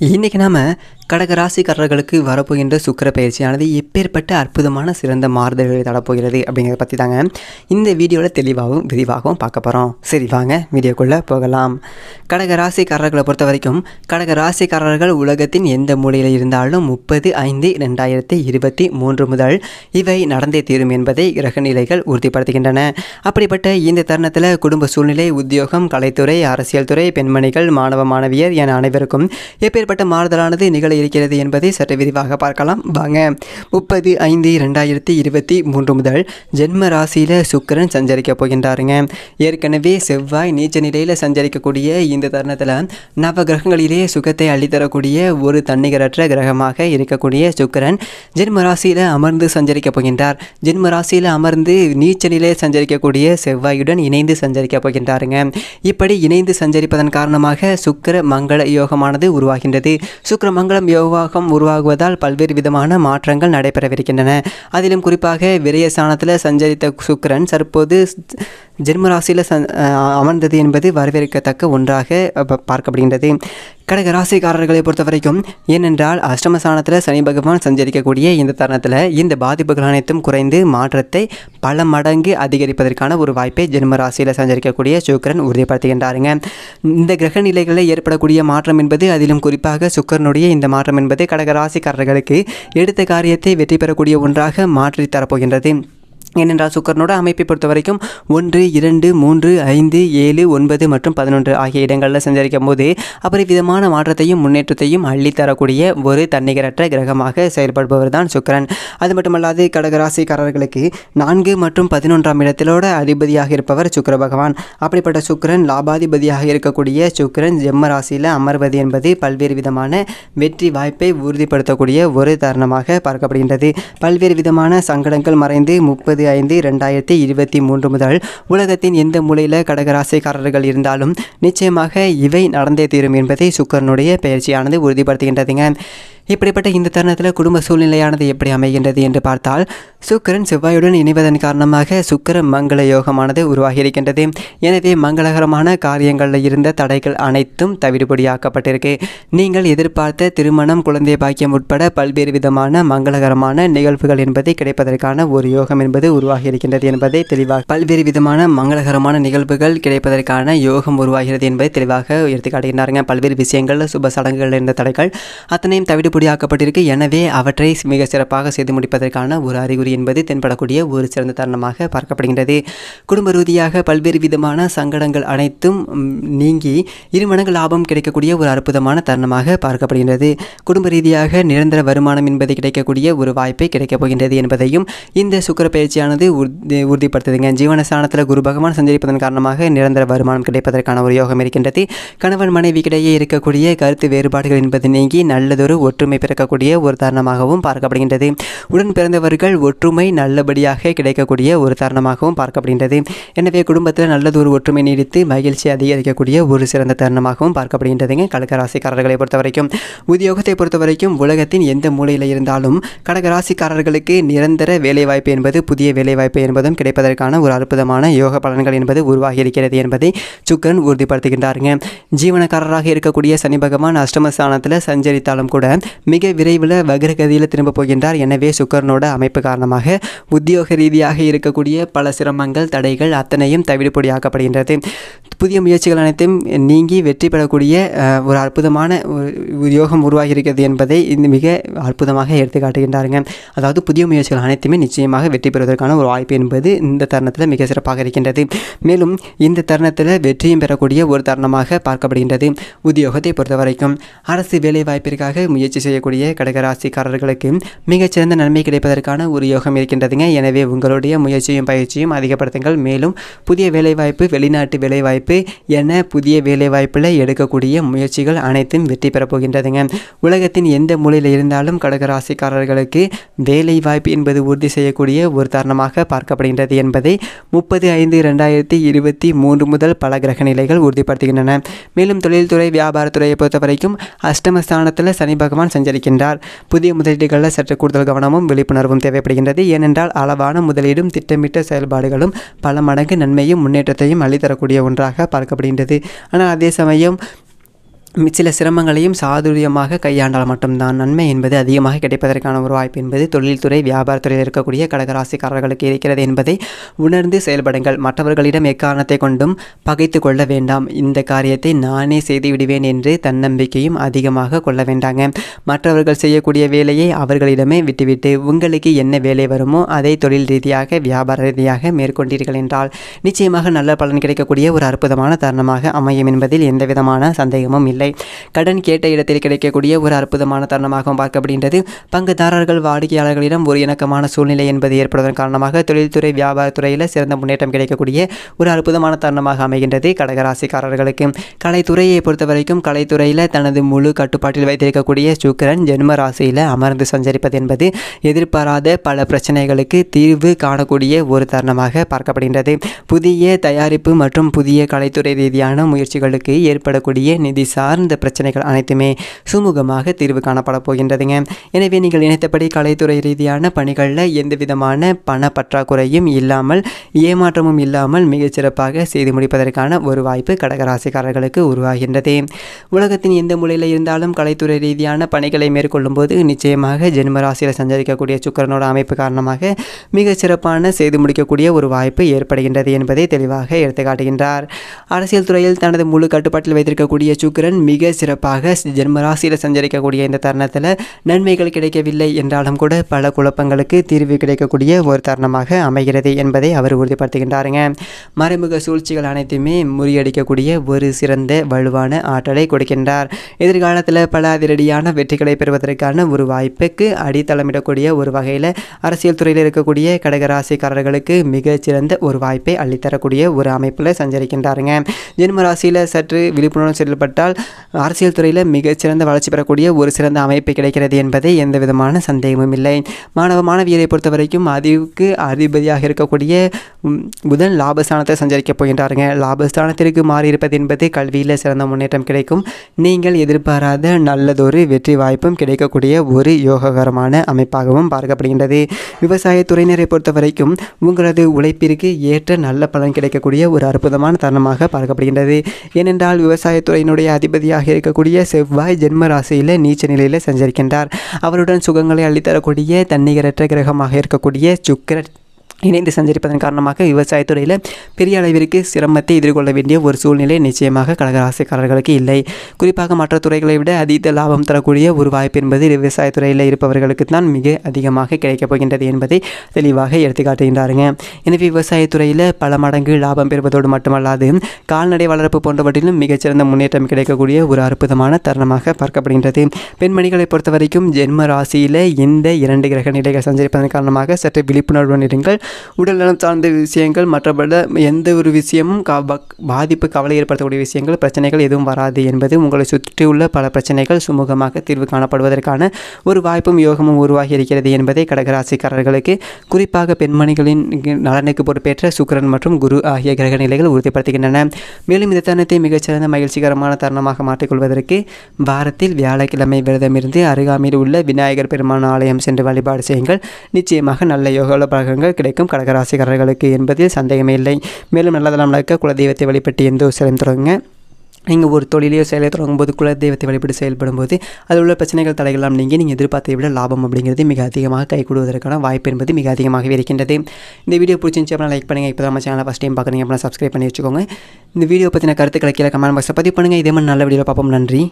හීනෙක නම கடக ராசிக்காரர்களுக்கு வரப்போகின்ற சுக்கர பயிற்சியானது எப்பேற்பட்ட அற்புதமான சிறந்த மாறுதல்களை தரப்போகிறது அப்படிங்கிறத பற்றி தாங்க இந்த வீடியோவில் தெளிவாகவும் விரிவாகவும் பார்க்க போகிறோம் சரி வாங்க வீடியோக்குள்ளே போகலாம் கடக ராசிக்காரர்களை பொறுத்த வரைக்கும் கடக ராசிக்காரர்கள் உலகத்தின் எந்த மூலையில் இருந்தாலும் முப்பது ஐந்து ரெண்டாயிரத்தி இருபத்தி மூன்று முதல் இவை நடந்தே தீரும் என்பதை கிரகநிலைகள் உறுதிப்படுத்துகின்றன அப்படிப்பட்ட இந்த தருணத்தில் குடும்ப சூழ்நிலை உத்தியோகம் கலைத்துறை அரசியல் துறை பெண்மணிகள் மாணவ மாணவியர் என அனைவருக்கும் எப்பேற்பட்ட மாறுதலானது நிகழ இருக்கிறது என்பதை சற்று விரிவாக பார்க்கலாம் வாங்க முப்பது ஐந்து ரெண்டாயிரத்தி இருபத்தி மூன்று முதல் ஜென்ம ராசியில் சுக்கரன் சஞ்சரிக்க போகின்றாருங்க ஏற்கனவே செவ்வாய் நீச்ச நிலையில் சஞ்சரிக்கக்கூடிய இந்த தருணத்தில் நவ கிரகங்களிலே சுகத்தை அள்ளித்தரக்கூடிய ஒரு தன்னிகரற்ற கிரகமாக இருக்கக்கூடிய சுக்கரன் ஜென்ம ராசியில் அமர்ந்து சஞ்சரிக்கப் போகின்றார் ஜென்ம ராசியில் அமர்ந்து நீச்ச நிலையில் சஞ்சரிக்கக்கூடிய செவ்வாயுடன் இணைந்து சஞ்சரிக்கப் போகின்றாருங்க இப்படி இணைந்து சஞ்சரிப்பதன் காரணமாக சுக்கர மங்கள யோகமானது உருவாகின்றது சுக்கர மங்களம் யோகாகம் யோவாகம் உருவாகுவதால் பல்வேறு விதமான மாற்றங்கள் நடைபெறவிருக்கின்றன அதிலும் குறிப்பாக விரயஸ்தானத்தில் சஞ்சரித்த சுக்கரன் தற்போது ஜென்மராசியில் சந் அமர்ந்தது என்பது வரவேற்கத்தக்க ஒன்றாக பார்க்கப்படுகின்றது கடக ராசிக்காரர்களை பொறுத்த வரைக்கும் ஏனென்றால் அஷ்டமஸ்தானத்தில் சனி பகவான் சஞ்சரிக்கக்கூடிய இந்த தருணத்தில் இந்த பாதிப்புகள் அனைத்தும் குறைந்து மாற்றத்தை பல மடங்கு அதிகரிப்பதற்கான ஒரு வாய்ப்பை ஜென்ம ராசியில் சஞ்சரிக்கக்கூடிய சுக்கரன் உறுதிப்படுத்துகின்றாருங்க இந்த கிரக நிலைகளில் ஏற்படக்கூடிய மாற்றம் என்பது அதிலும் குறிப்பாக சுக்கரனுடைய இந்த மாற்றம் என்பது கடக ராசிக்காரர்களுக்கு எடுத்த காரியத்தை வெற்றி பெறக்கூடிய ஒன்றாக மாற்றி தரப்போகின்றது ஏனென்றால் சுக்கரனோட அமைப்பை பொறுத்த வரைக்கும் ஒன்று இரண்டு மூன்று ஐந்து ஏழு ஒன்பது மற்றும் பதினொன்று ஆகிய இடங்களில் சஞ்சரிக்கும் போது அப்படி விதமான மாற்றத்தையும் முன்னேற்றத்தையும் அள்ளித்தரக்கூடிய ஒரு தன்னிகரற்ற கிரகமாக செயல்படுபவர் தான் சுக்கரன் அது மட்டுமல்லாது கடகராசிக்காரர்களுக்கு நான்கு மற்றும் பதினொன்றாம் இடத்திலோட அதிபதியாக இருப்பவர் சுக்கர பகவான் அப்படிப்பட்ட சுக்கரன் லாபாதிபதியாக இருக்கக்கூடிய சுக்கரன் ஜெம்ம ராசியில் அமர்வது என்பது பல்வேறு விதமான வெற்றி வாய்ப்பை உறுதிப்படுத்தக்கூடிய ஒரு தருணமாக பார்க்கப்படுகின்றது பல்வேறு விதமான சங்கடங்கள் மறைந்து முப்பது இருபது ஐந்து ரெண்டாயிரத்தி இருபத்தி மூன்று முதல் உலகத்தின் எந்த மூலையில் கடகராசிக்காரர்கள் இருந்தாலும் நிச்சயமாக இவை நடந்தே தீரும் என்பதை சுக்கரனுடைய பயிற்சியானது உறுதிப்படுத்துகின்றதுங்க இப்படிப்பட்ட இந்த தருணத்தில் குடும்ப சூழ்நிலையானது எப்படி அமைகின்றது என்று பார்த்தால் சுக்கரன் செவ்வாயுடன் இணைவதன் காரணமாக சுக்கர மங்கள யோகமானது உருவாகி இருக்கின்றது எனவே மங்களகரமான காரியங்களில் இருந்த தடைகள் அனைத்தும் தவிடுபடியாக்கப்பட்டிருக்கு நீங்கள் எதிர்பார்த்த திருமணம் குழந்தை பாக்கியம் உட்பட பல்வேறு விதமான மங்களகரமான நிகழ்வுகள் என்பதை கிடைப்பதற்கான ஒரு யோகம் என்பது உருவாகி இருக்கின்றது என்பதை தெளிவாக பல்வேறு விதமான மங்களகரமான நிகழ்வுகள் கிடைப்பதற்கான யோகம் உருவாகிறது என்பதை தெளிவாக எடுத்துக்காட்டுகின்றார்கள் பல்வேறு விஷயங்கள் சுப சடங்குகள் இருந்த தடைகள் அத்தனையும் தவிடு கட்டுப்படியாக்கப்பட்டிருக்கு எனவே அவற்றை மிக சிறப்பாக செய்து முடிப்பதற்கான ஒரு அறிகுறி என்பது தென்படக்கூடிய ஒரு சிறந்த தருணமாக பார்க்கப்படுகின்றது குடும்ப ரீதியாக பல்வேறு விதமான சங்கடங்கள் அனைத்தும் நீங்கி இருமடங்கு லாபம் கிடைக்கக்கூடிய ஒரு அற்புதமான தருணமாக பார்க்கப்படுகின்றது குடும்ப ரீதியாக நிரந்தர வருமானம் என்பது கிடைக்கக்கூடிய ஒரு வாய்ப்பை கிடைக்கப் போகின்றது என்பதையும் இந்த சுக்கர பயிற்சியானது உறுதி உறுதிப்படுத்துதுங்க ஜீவனஸ்தானத்தில் குரு பகவான் சஞ்சரிப்பதன் காரணமாக நிரந்தர வருமானம் கிடைப்பதற்கான ஒரு யோகம் இருக்கின்றது கணவன் மனைவிக்கிடையே இருக்கக்கூடிய கருத்து வேறுபாடுகள் என்பது நீங்கி நல்லதொரு ஒற்றுமை ஒற்றுமை பிறக்கக்கூடிய ஒரு தருணமாகவும் பார்க்கப்படுகின்றது உடன் பிறந்தவர்கள் ஒற்றுமை நல்லபடியாக கிடைக்கக்கூடிய ஒரு தருணமாகவும் பார்க்கப்படுகின்றது எனவே குடும்பத்தில் நல்லது ஒரு ஒற்றுமை நீடித்து மகிழ்ச்சி அதிகரிக்கக்கூடிய ஒரு சிறந்த தருணமாகவும் பார்க்கப்படுகின்றதுங்க கடகராசிக்காரர்களை பொறுத்தவரைக்கும் உத்தியோகத்தை பொறுத்தவரைக்கும் உலகத்தின் எந்த மூலையில் இருந்தாலும் கடகராசிக்காரர்களுக்கு நிரந்தர வேலைவாய்ப்பு என்பது புதிய வேலைவாய்ப்பு என்பதும் கிடைப்பதற்கான ஒரு அற்புதமான யோக பலன்கள் என்பது உருவாகி இருக்கிறது என்பதை சுக்கரன் உறுதிப்படுத்துகின்றாருங்க ஜீவனக்காரராக இருக்கக்கூடிய சனி பகவான் அஷ்டமஸ்தானத்தில் சஞ்சரித்தாலும் கூட மிக விரைவில் வக்ரகதியில் திரும்ப போகின்றார் எனவே சுக்கரனோட அமைப்பு காரணமாக உத்தியோக ரீதியாக இருக்கக்கூடிய பல சிரமங்கள் தடைகள் அத்தனையும் தவிடுபொடியாக்கப்படுகின்றது புதிய முயற்சிகள் அனைத்தும் நீங்கி வெற்றி பெறக்கூடிய ஒரு அற்புதமான ஒரு யோகம் உருவாகி இருக்கிறது என்பதை இது மிக அற்புதமாக எடுத்து காட்டுகின்றாருங்க அதாவது புதிய முயற்சிகள் அனைத்துமே நிச்சயமாக வெற்றி பெறுவதற்கான ஒரு வாய்ப்பு என்பது இந்த தருணத்தில் மிக சிறப்பாக இருக்கின்றது மேலும் இந்த தருணத்தில் வெற்றியும் பெறக்கூடிய ஒரு தருணமாக பார்க்கப்படுகின்றது உத்தியோகத்தை பொறுத்தவரைக்கும் அரசு வேலை வாய்ப்பிற்காக முயற்சி முயற்சி செய்யக்கூடிய கடகராசிக்காரர்களுக்கு மிகச்சிறந்த நன்மை கிடைப்பதற்கான ஒரு யோகம் இருக்கின்றதுங்க எனவே உங்களுடைய முயற்சியும் பயிற்சியும் அதிகப்படுத்துங்கள் மேலும் புதிய வேலைவாய்ப்பு வெளிநாட்டு வேலைவாய்ப்பு என புதிய வேலைவாய்ப்பில் எடுக்கக்கூடிய முயற்சிகள் அனைத்தும் வெற்றி பெறப்போகின்றதுங்க உலகத்தின் எந்த மூலையில் இருந்தாலும் கடகராசிக்காரர்களுக்கு வேலைவாய்ப்பு என்பது உறுதி செய்யக்கூடிய ஒரு தருணமாக பார்க்கப்படுகின்றது என்பதை முப்பது ஐந்து ரெண்டாயிரத்தி இருபத்தி மூன்று முதல் பல கிரக நிலைகள் உறுதிப்படுத்துகின்றன மேலும் தொழில்துறை வியாபாரத்துறையை பொறுத்தவரைக்கும் அஷ்டமஸ்தானத்தில் சனி பகவான் தான் சஞ்சரிக்கின்றார் புதிய முதலீடுகளில் சற்று கூடுதல் கவனமும் விழிப்புணர்வும் தேவைப்படுகின்றது ஏனென்றால் அளவான முதலீடும் திட்டமிட்ட செயல்பாடுகளும் பல மடங்கு நன்மையும் முன்னேற்றத்தையும் அள்ளித்தரக்கூடிய ஒன்றாக பார்க்கப்படுகின்றது ஆனால் அதே சமயம் சில சிரமங்களையும் சாதுரியமாக கையாண்டால் மட்டும்தான் நன்மை என்பது அதிகமாக கிடைப்பதற்கான ஒரு வாய்ப்பு என்பது தொழில்துறை வியாபாரத்துறையில் இருக்கக்கூடிய கடகராசிக்காரர்களுக்கு இருக்கிறது என்பதை உணர்ந்து செயல்படுங்கள் மற்றவர்களிடம் எக்காரணத்தை கொண்டும் பகைத்து கொள்ள வேண்டாம் இந்த காரியத்தை நானே செய்து விடுவேன் என்று தன்னம்பிக்கையும் அதிகமாக கொள்ள வேண்டாங்க மற்றவர்கள் செய்யக்கூடிய வேலையை அவர்களிடமே விட்டுவிட்டு உங்களுக்கு என்ன வேலை வருமோ அதை தொழில் ரீதியாக வியாபார ரீதியாக மேற்கொண்டீர்கள் என்றால் நிச்சயமாக நல்ல பலன் கிடைக்கக்கூடிய ஒரு அற்புதமான தருணமாக அமையும் என்பதில் எந்தவிதமான சந்தேகமும் இல்லை விலை கடன் கேட்ட இடத்தில் கிடைக்கக்கூடிய ஒரு அற்புதமான தருணமாகவும் பார்க்கப்படுகின்றது பங்குதாரர்கள் வாடிக்கையாளர்களிடம் ஒரு இணக்கமான சூழ்நிலை என்பது ஏற்படுவதன் காரணமாக தொழில்துறை வியாபாரத்துறையில் சிறந்த முன்னேற்றம் கிடைக்கக்கூடிய ஒரு அற்புதமான தருணமாக அமைகின்றது கடகராசிக்காரர்களுக்கு கலைத்துறையை பொறுத்தவரைக்கும் கலைத்துறையில் தனது முழு கட்டுப்பாட்டில் வைத்திருக்கக்கூடிய சுக்கரன் ஜென்ம ராசியில் அமர்ந்து சஞ்சரிப்பது என்பது எதிர்பாராத பல பிரச்சனைகளுக்கு தீர்வு காணக்கூடிய ஒரு தருணமாக பார்க்கப்படுகின்றது புதிய தயாரிப்பு மற்றும் புதிய கலைத்துறை ரீதியான முயற்சிகளுக்கு ஏற்படக்கூடிய நிதிசா சார்ந்த பிரச்சனைகள் அனைத்துமே சுமூகமாக தீர்வு காணப்பட போகின்றதுங்க எனவே நீங்கள் நினைத்தபடி கலைத்துறை ரீதியான பணிகளில் எந்த விதமான பண பற்றாக்குறையும் இல்லாமல் ஏமாற்றமும் இல்லாமல் மிகச்சிறப்பாக செய்து முடிப்பதற்கான ஒரு வாய்ப்பு கடகராசிக்காரர்களுக்கு உருவாகின்றது உலகத்தின் எந்த மூலையில் இருந்தாலும் கலைத்துறை ரீதியான பணிகளை மேற்கொள்ளும் போது நிச்சயமாக ஜென்மராசியில் சஞ்சரிக்கக்கூடிய சுக்கரனோட அமைப்பு காரணமாக மிகச்சிறப்பான செய்து முடிக்கக்கூடிய ஒரு வாய்ப்பு ஏற்படுகின்றது என்பதை தெளிவாக எடுத்துக்காட்டுகின்றார் அரசியல் துறையில் தனது முழு கட்டுப்பாட்டில் வைத்திருக்கக்கூடிய சுக்கரன் மிக சிறப்பாக ஜென்மராசியில் சஞ்சரிக்கக்கூடிய இந்த தருணத்தில் நன்மைகள் கிடைக்கவில்லை என்றாலும் கூட பல குழப்பங்களுக்கு தீர்வு கிடைக்கக்கூடிய ஒரு தருணமாக அமைகிறது என்பதை அவர் உறுதிப்படுத்துகின்றாருங்க மறைமுக சூழ்ச்சிகள் அனைத்துமே முறியடிக்கக்கூடிய ஒரு சிறந்த வலுவான ஆற்றலை கொடுக்கின்றார் எதிர்காலத்தில் பல அதிரடியான வெற்றிகளை பெறுவதற்கான ஒரு வாய்ப்புக்கு அடித்தளமிடக்கூடிய ஒரு வகையில் அரசியல் துறையில் இருக்கக்கூடிய கடகராசிக்காரர்களுக்கு மிகச்சிறந்த ஒரு வாய்ப்பை அள்ளித்தரக்கூடிய ஒரு அமைப்பில் சஞ்சரிக்கின்றாருங்க ஜென்ம ராசியில் சற்று விழிப்புணர்வு செயல்பட்டால் அரசியல் துறையில் மிகச்சிறந்த வளர்ச்சி பெறக்கூடிய ஒரு சிறந்த அமைப்பு கிடைக்கிறது என்பதை எந்த விதமான சந்தேகமும் இல்லை மாணவ மாணவியரை பொறுத்த வரைக்கும் அறிவுக்கு அதிபதியாக இருக்கக்கூடிய புதன் லாபஸ்தானத்தை சஞ்சரிக்கப் போகின்றாருங்க லாபஸ்தானத்திற்கு மாறியிருப்பது என்பது கல்வியில் சிறந்த முன்னேற்றம் கிடைக்கும் நீங்கள் எதிர்பாராத நல்லதொரு வெற்றி வாய்ப்பும் கிடைக்கக்கூடிய ஒரு யோககரமான அமைப்பாகவும் பார்க்கப்படுகின்றது விவசாய துறையினரை பொறுத்த வரைக்கும் உங்களது உழைப்பிற்கு ஏற்ற நல்ல பலன் கிடைக்கக்கூடிய ஒரு அற்புதமான தருணமாக பார்க்கப்படுகின்றது ஏனென்றால் விவசாயத்துறையினுடைய அதிபதி அதிபதியாக இருக்கக்கூடிய செவ்வாய் ஜென்ம ராசியில் நீச்ச நிலையில் சஞ்சரிக்கின்றார் அவருடன் சுகங்களை அள்ளித்தரக்கூடிய தன்னிகரற்ற கிரகமாக இருக்கக்கூடிய சுக்கர இணைந்து சஞ்சரிப்பதன் காரணமாக விவசாயத்துறையில் பெரிய அளவிற்கு சிரமத்தை எதிர்கொள்ள வேண்டிய ஒரு சூழ்நிலை நிச்சயமாக கடகராசிக்காரர்களுக்கு இல்லை குறிப்பாக மற்ற துறைகளை விட அதீத லாபம் தரக்கூடிய ஒரு வாய்ப்பு என்பது விவசாயத்துறையில் இருப்பவர்களுக்கு தான் மிக அதிகமாக கிடைக்கப் போகின்றது என்பதை தெளிவாக எடுத்துக்காட்டுகின்றாருங்க எனவே விவசாயத்துறையில் பல மடங்கு லாபம் பெறுவதோடு மட்டுமல்லாது கால்நடை வளர்ப்பு போன்றவற்றிலும் மிகச்சிறந்த முன்னேற்றம் கிடைக்கக்கூடிய ஒரு அற்புதமான தருணமாக பார்க்கப்படுகின்றது பெண்மணிகளை பொறுத்தவரைக்கும் ஜென்ம ராசியில் இந்த இரண்டு கிரக நிலைகள் சஞ்சரிப்பதன் காரணமாக சற்று விழிப்புணர்வு இருங்கள் உடல்நலம் சார்ந்த விஷயங்கள் மற்றபட எந்த ஒரு விஷயமும் பாதிப்பு கவலை ஏற்படுத்தக்கூடிய விஷயங்கள் பிரச்சனைகள் எதுவும் வராது என்பது உங்களை சுற்றியுள்ள பல பிரச்சனைகள் சுமூகமாக தீர்வு காணப்படுவதற்கான ஒரு வாய்ப்பும் யோகமும் உருவாகி இருக்கிறது என்பதை கடகராசிக்காரர்களுக்கு குறிப்பாக பெண்மணிகளின் நலனுக்கு பொறுப்பேற்ற சுக்கரன் மற்றும் குரு ஆகிய கிரக நிலைகள் உறுதிப்படுத்துகின்றன மேலும் இந்த தருணத்தை மிகச்சிறந்த மகிழ்ச்சிகரமான தருணமாக மாற்றிக்கொள்வதற்கு வாரத்தில் வியாழக்கிழமை விரதமிருந்து அருகாமையில் உள்ள விநாயகர் பெருமான் ஆலயம் சென்று வழிபாடு செய்யுங்கள் நிச்சயமாக நல்ல யோக பழகங்கள் கிடைக்கும் இருக்கும் கடகராசிக்காரர்களுக்கு என்பதில் சந்தேகமே இல்லை மேலும் நல்லதெல்லாம் நடக்க குலதெய்வத்தை வழிபட்டு எந்த ஒரு சிலையும் தொடங்குங்க நீங்கள் ஒரு தொழிலையோ செயலை தொடங்கும்போது குலதெய்வத்தை வழிபட்டு செயல்படும் போது அதில் உள்ள பிரச்சனைகள் தடைகள்லாம் நீங்கள் நீங்கள் எதிர்பார்த்ததை விட லாபம் அப்படிங்கிறது மிக அதிகமாக கைகூடுவதற்கான வாய்ப்பு என்பது மிக அதிகமாகவே இருக்கின்றது இந்த வீடியோ பிடிச்சிருந்துச்சு அப்படின்னா லைக் பண்ணுங்கள் இப்போ தான் நம்ம சேனலை ஃபஸ்ட் டைம் பார்க்குறீங்க அப்படின்னா சப்ஸ்கிரைப் பண்ணி வச்சுக்கோங்க இந்த வீடியோ பற்றின கருத்துக்களை கீழே கமெண்ட் பாக்ஸில் பதிவு பண்ணுங்கள் இதே மாதிரி நல்ல வீடியோவில் பார்ப்போம் நன்றி